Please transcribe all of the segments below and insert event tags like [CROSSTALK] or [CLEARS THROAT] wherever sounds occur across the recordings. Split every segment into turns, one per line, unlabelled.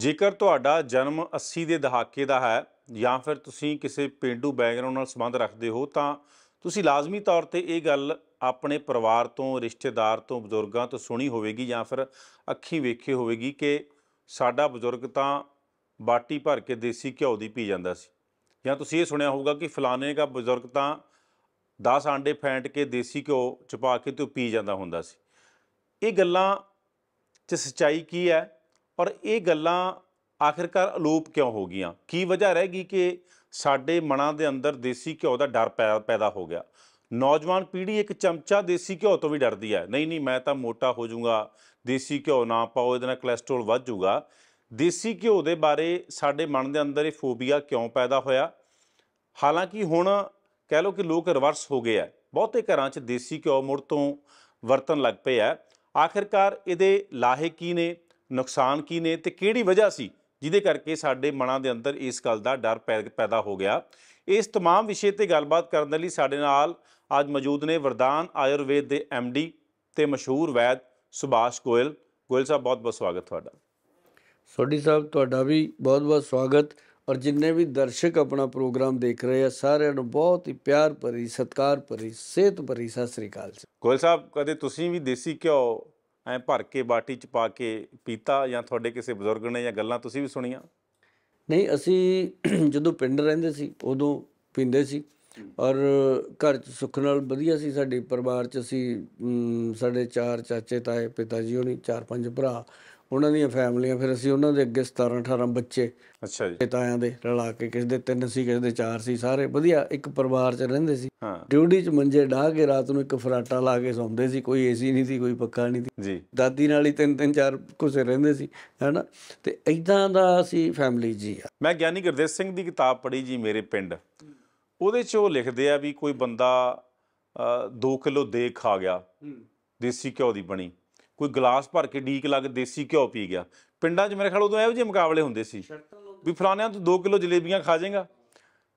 ਜੇਕਰ ਤੁਹਾਡਾ ਜਨਮ 80 ਦੇ ਦਹਾਕੇ ਦਾ ਹੈ ਜਾਂ ਫਿਰ ਤੁਸੀਂ ਕਿਸੇ ਪਿੰਡੂ ਬੈਕਗ੍ਰਾਉਂਡ ਨਾਲ ਸੰਬੰਧ ਰੱਖਦੇ ਹੋ ਤਾਂ ਤੁਸੀਂ ਲਾਜ਼ਮੀ ਤੌਰ ਤੇ ਇਹ ਗੱਲ ਆਪਣੇ ਪਰਿਵਾਰ ਤੋਂ ਰਿਸ਼ਤੇਦਾਰ ਤੋਂ ਬਜ਼ੁਰਗਾਂ ਤੋਂ ਸੁਣੀ ਹੋਵੇਗੀ ਜਾਂ ਫਿਰ ਅੱਖੀਂ ਵੇਖੀ ਹੋਵੇਗੀ ਕਿ ਸਾਡਾ ਬਜ਼ੁਰਗ ਤਾਂ ਬਾਟੀ ਭਰ ਕੇ ਦੇਸੀ ਘਿਓ ਦੀ ਪੀ ਜਾਂਦਾ ਸੀ ਜਾਂ ਤੁਸੀਂ ਇਹ ਸੁਣਿਆ ਹੋਊਗਾ ਕਿ ਫਲਾਣੇ ਦਾ ਬਜ਼ੁਰਗ ਤਾਂ 10 ਆਂਡੇ ਫੈਂਟ ਕੇ ਦੇਸੀ ਘਿਓ ਚਪਾ ਕੇ ਤੇ ਪੀ ਜਾਂਦਾ ਹੁੰਦਾ ਸੀ ਇਹ ਗੱਲਾਂ 'ਚ ਸਚਾਈ ਕੀ ਹੈ ਪਰ ਇਹ ਗੱਲਾਂ ਆਖਿਰਕਾਰ ਅਲੋਪ ਕਿਉਂ ਹੋ ਗਈਆਂ ਕੀ ਵਜ੍ਹਾ ਰਹਿ ਗਈ ਕਿ ਸਾਡੇ ਮਨਾਂ ਦੇ ਅੰਦਰ ਦੇਸੀ ਘਿਓ ਦਾ ਡਰ ਪੈਦਾ ਹੋ ਗਿਆ ਨੌਜਵਾਨ ਪੀੜ੍ਹੀ ਇੱਕ ਚਮਚਾ ਦੇਸੀ ਘਿਓ ਤੋਂ ਵੀ ਡਰਦੀ ਹੈ ਨਹੀਂ ਨਹੀਂ ਮੈਂ ਤਾਂ ਮੋਟਾ ਹੋ ਜਾਊਗਾ ਦੇਸੀ ਘਿਓ ਨਾ ਪਾਓ ਇਹਦੇ ਨਾਲ ਕੋਲੇਸਟ੍ਰੋਲ ਵੱਧ ਜਾਊਗਾ ਦੇਸੀ ਘਿਓ ਦੇ ਬਾਰੇ ਸਾਡੇ ਮਨ ਦੇ ਅੰਦਰ ਇਹ ਫੋਬੀਆ ਕਿਉਂ ਪੈਦਾ ਹੋਇਆ ਹਾਲਾਂਕਿ ਹੁਣ ਕਹਿ ਲਓ ਕਿ ਲੋਕ ਰਿਵਰਸ ਹੋ ਗਏ ਆ ਬਹੁਤੇ ਘਰਾਂ 'ਚ ਦੇਸੀ ਘਿਓ ਮੁੜ ਤੋਂ ਵਰਤਣ ਲੱਗ ਪਏ ਆ ਆਖਿਰਕਾਰ ਇਹਦੇ ਲਾਹੇ ਕੀ ਨੇ ਨੁਕਸਾਨ ਕੀ ਨੇ ਤੇ ਕਿਹੜੀ ਵਜ੍ਹਾ ਸੀ ਜਿਹਦੇ ਕਰਕੇ ਸਾਡੇ ਮਨਾਂ ਦੇ ਅੰਦਰ ਇਸ ਗੱਲ ਦਾ ਡਰ ਪੈਦਾ ਹੋ ਗਿਆ ਇਸ तमाम ਵਿਸ਼ੇ ਤੇ ਗੱਲਬਾਤ ਕਰਨ ਦੇ ਲਈ ਸਾਡੇ ਨਾਲ ਅੱਜ ਮੌਜੂਦ ਨੇ ਵਰਦਾਨ ਆਯੁਰਵੇਦ ਦੇ ਐਮਡੀ ਤੇ ਮਸ਼ਹੂਰ ਵੈਦ ਸੁਭਾਸ਼ ਗੋਇਲ ਗੋਇਲ ਸਾਹਿਬ ਬਹੁਤ ਬਹੁਤ ਸਵਾਗਤ ਤੁਹਾਡਾ
ਸੋਢੀ ਸਾਹਿਬ ਤੁਹਾਡਾ ਵੀ ਬਹੁਤ ਬਹੁਤ ਸਵਾਗਤ ਔਰ ਜਿੰਨੇ ਵੀ ਦਰਸ਼ਕ ਆਪਣਾ ਪ੍ਰੋਗਰਾਮ ਦੇਖ ਰਹੇ ਆ ਸਾਰਿਆਂ ਨੂੰ ਬਹੁਤ ਹੀ ਪਿਆਰ ਭਰੀ ਸਤਿਕਾਰ ਭਰੀ ਸਿਹਤ ਭਰੀ ਸਤਿ ਸ੍ਰੀ ਅਕਾਲ
ਗੋਇਲ ਸਾਹਿਬ ਕਦੇ ਤੁਸੀਂ ਵੀ ਦੇਸੀ ਘਿਓ ਐ ਭਰ ਕੇ ਬਾਟੀ ਚ ਪਾ ਕੇ ਪੀਤਾ ਜਾਂ ਤੁਹਾਡੇ ਕਿਸੇ ਬਜ਼ੁਰਗ ਨੇ ਜਾਂ ਗੱਲਾਂ ਤੁਸੀਂ ਵੀ ਸੁਣੀਆਂ
ਨਹੀਂ ਅਸੀਂ [CLEARS THROAT] ਜਦੋਂ ਪਿੰਡ ਰਹਿੰਦੇ ਸੀ ਉਦੋਂ ਪੀਂਦੇ ਸੀ ਔਰ ਘਰ ਚ ਸੁੱਖ ਨਾਲ ਵਧੀਆ ਸੀ ਸਾਡੇ ਪਰਿਵਾਰ ਚ ਅਸੀਂ ਸਾਡੇ ਚਾਰ ਚਾਚੇ ਤਾਏ ਪਿਤਾ ਜੀ ਹੋਣੀ ਚਾਰ ਪੰਜ ਭਰਾ ਉਹਨਾਂ ਦੀਆਂ ਫੈਮਲੀਆਂ ਫਿਰ ਅਸੀਂ ਉਹਨਾਂ ਦੇ ਅੱਗੇ 17 18 ਬੱਚੇ ਅੱਛਾ ਜੀ ਪਿਤਾਆਂ ਦੇ ਰਲਾ ਕੇ ਕਿਸ ਦੇ ਤਿੰਨ ਸੀ ਕਿਸ ਦੇ ਚਾਰ ਸੀ ਸਾਰੇ ਵਧੀਆ ਇੱਕ ਪਰਿਵਾਰ 'ਚ ਰਹਿੰਦੇ ਸੀ ਹਾਂ ਡਿਊਟੀ 'ਚ ਮੰਜੇ ਢਾ ਕੇ ਰਾਤ ਨੂੰ ਇੱਕ ਫਰਾਟਾ ਲਾ ਕੇ ਸੌਂਦੇ ਸੀ ਕੋਈ ਏਸੀ ਨਹੀਂ ਸੀ ਕੋਈ ਪੱਖਾ ਨਹੀਂ ਸੀ ਜੀ ਦਾਦੀ ਨਾਲ ਹੀ ਤਿੰਨ ਤਿੰਨ ਚਾਰ ਕੁਸੇ ਰਹਿੰਦੇ ਸੀ ਹੈਨਾ ਤੇ ਐਦਾਂ ਦਾ ਅਸੀਂ ਫੈਮਲੀ ਜੀ ਆ
ਮੈਂ ਗਿਆਨੀ ਗੁਰਦੇਵ ਸਿੰਘ ਦੀ ਕਿਤਾਬ ਪੜ੍ਹੀ ਜੀ ਮੇਰੇ ਪਿੰਡ ਉਹਦੇ 'ਚ ਉਹ ਲਿਖਦੇ ਆ ਵੀ ਕੋਈ ਬੰਦਾ 2 ਕਿਲੋ ਦੇਖ ਆ ਗਿਆ ਦੇਸੀ ਘਿਓ ਦੀ ਬਣੀ ਕੋਈ ਗਲਾਸ ਭਰ ਕੇ ਡੀਕ ਲਾ ਕੇ ਦੇਸੀ ਘਿਓ ਪੀ ਗਿਆ ਪਿੰਡਾਂ 'ਚ ਮੇਰੇ ਖਿਆਲ ਉਦੋਂ ਇਹੋ ਜਿਹੇ ਮੁਕਾਬਲੇ ਹੁੰਦੇ ਸੀ ਵੀ ਫਲਾਣਿਆਂ ਤੋਂ 2 ਕਿਲੋ ਜਲੇਬੀਆਂ ਖਾ ਜਾਏਗਾ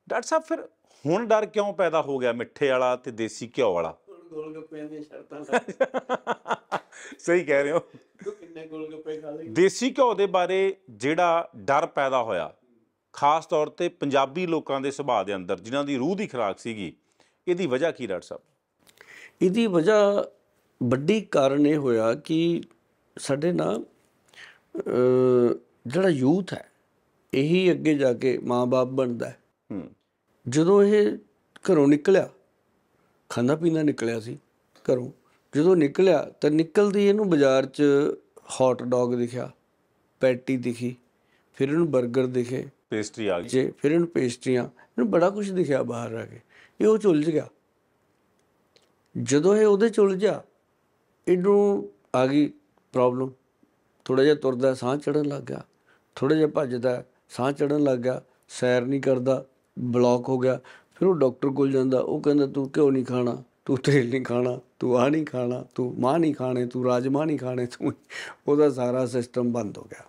ਡਾਕਟਰ ਸਾਹਿਬ ਫਿਰ ਹੁਣ ਡਰ ਕਿਉਂ ਪੈਦਾ ਹੋ ਗਿਆ ਮਿੱਠੇ ਵਾਲਾ ਤੇ ਦੇਸੀ ਘਿਓ ਵਾਲਾ ਸ਼ਰਤਾਂ ਸਹੀ ਕਹਿ ਰਹੇ ਹੋ
ਕਿੰਨੇ ਗੋਲਗੱਪੇ ਖਾ ਲਏ
ਦੇਸੀ ਘਿਓ ਦੇ ਬਾਰੇ ਜਿਹੜਾ ਡਰ ਪੈਦਾ ਹੋਇਆ ਖਾਸ ਤੌਰ ਤੇ ਪੰਜਾਬੀ ਲੋਕਾਂ ਦੇ ਸੁਭਾਅ ਦੇ ਅੰਦਰ ਜਿਨ੍ਹਾਂ ਦੀ ਰੂਹ ਦੀ ਖਰਾਕ ਸੀਗੀ ਇਹਦੀ ਵਜ੍ਹਾ ਕੀ ਡਾਕਟਰ ਸਾਹਿਬ
ਇਹਦੀ ਵਜ੍ਹਾ ਵੱਡੀ ਕਾਰਨ ਇਹ ਹੋਇਆ ਕਿ ਸਾਡੇ ਨਾਲ ਜਿਹੜਾ ਯੂਥ ਹੈ ਇਹੀ ਅੱਗੇ ਜਾ ਕੇ ਮਾਪੇ ਬਣਦਾ ਹੈ ਜਦੋਂ ਇਹ ਘਰੋਂ ਨਿਕਲਿਆ ਖਾਣਾ ਪੀਣਾ ਨਿਕਲਿਆ ਸੀ ਘਰੋਂ ਜਦੋਂ ਨਿਕਲਿਆ ਤਾਂ ਨਿਕਲਦੀ ਇਹਨੂੰ ਬਾਜ਼ਾਰ 'ਚ ਹੌਟ ਡੌਗ ਦਿਖਿਆ ਪੈਟੀ ਦਿਖੀ ਫਿਰ ਇਹਨੂੰ 버ਗਰ ਦਿਖੇ ਪੇਸਟਰੀ ਆ ਗਈ ਜੇ ਫਿਰ ਇਹਨੂੰ ਪੇਸਟਰੀਆਂ ਇਹਨੂੰ ਬੜਾ ਕੁਝ ਦਿਖਿਆ ਬਾਹਰ ਆ ਕੇ ਇਹ ਉਹ ਚੁਲਝ ਗਿਆ ਜਦੋਂ ਇਹ ਉਹਦੇ ਚੁਲਝਿਆ ਇਹਨੂੰ ਆ ਗਈ ਪ੍ਰੋਬਲਮ ਥੋੜਾ ਜਿਹਾ ਤੁਰਦਾ ਸਾਹ ਚੜਨ ਲੱਗ ਗਿਆ ਥੋੜਾ ਜਿਹਾ ਭੱਜਦਾ ਸਾਹ ਚੜਨ ਲੱਗ ਗਿਆ ਸੈਰ ਨਹੀਂ ਕਰਦਾ ਬਲੌਕ ਹੋ ਗਿਆ ਫਿਰ ਉਹ ਡਾਕਟਰ ਕੋਲ ਜਾਂਦਾ ਉਹ ਕਹਿੰਦਾ ਤੂੰ ਕਿਉਂ ਨਹੀਂ ਖਾਣਾ ਤੂੰ ਤੇਲ ਨਹੀਂ ਖਾਣਾ ਤੂੰ ਆ ਨਹੀਂ ਖਾਣਾ ਤੂੰ ਮਾਂ ਨਹੀਂ ਖਾਣੇ ਤੂੰ ਰਾਜਮਾ ਨਹੀਂ ਖਾਣੇ ਤੂੰ [LAUGHS] ਉਹਦਾ ਸਾਰਾ ਸਿਸਟਮ ਬੰਦ ਹੋ ਗਿਆ